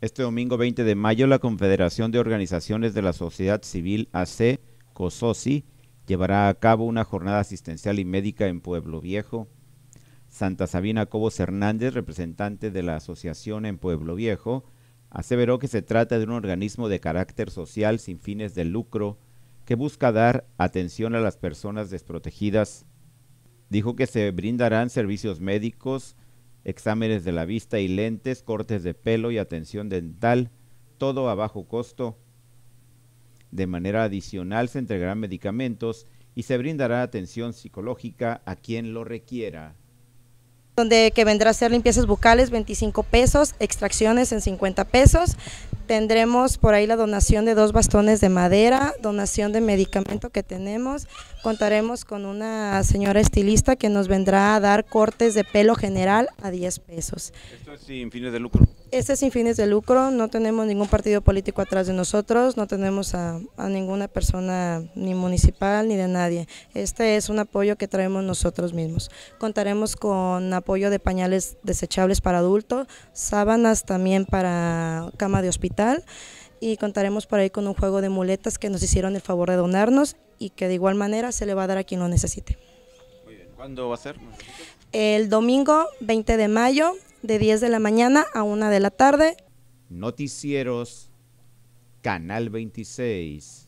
Este domingo 20 de mayo, la Confederación de Organizaciones de la Sociedad Civil AC, COSOSI, llevará a cabo una jornada asistencial y médica en Pueblo Viejo. Santa Sabina Cobos Hernández, representante de la asociación en Pueblo Viejo, aseveró que se trata de un organismo de carácter social sin fines de lucro que busca dar atención a las personas desprotegidas. Dijo que se brindarán servicios médicos, exámenes de la vista y lentes, cortes de pelo y atención dental, todo a bajo costo. De manera adicional se entregarán medicamentos y se brindará atención psicológica a quien lo requiera. Donde que vendrá a ser limpiezas bucales 25 pesos, extracciones en 50 pesos, Tendremos por ahí la donación de dos bastones de madera, donación de medicamento que tenemos. Contaremos con una señora estilista que nos vendrá a dar cortes de pelo general a 10 pesos. Esto es sin fines de lucro. Este es sin fines de lucro, no tenemos ningún partido político atrás de nosotros, no tenemos a, ninguna persona ni municipal ni de nadie. Este es un apoyo que traemos nosotros mismos. Contaremos con apoyo de pañales desechables para adultos, sábanas también para cama de hospital y contaremos por ahí con un juego de muletas que nos hicieron el favor de donarnos y que de igual manera se le va a dar a quien lo necesite. Muy bien. ¿Cuándo va a ser? El domingo 20 de mayo de 10 de la mañana a 1 de la tarde. Noticieros, Canal 26.